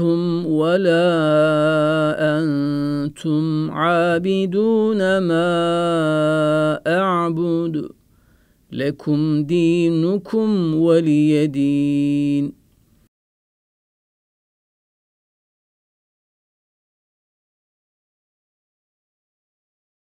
أنتم ولا أنتم عابدون ما أعبد لكم دينكم ولي دين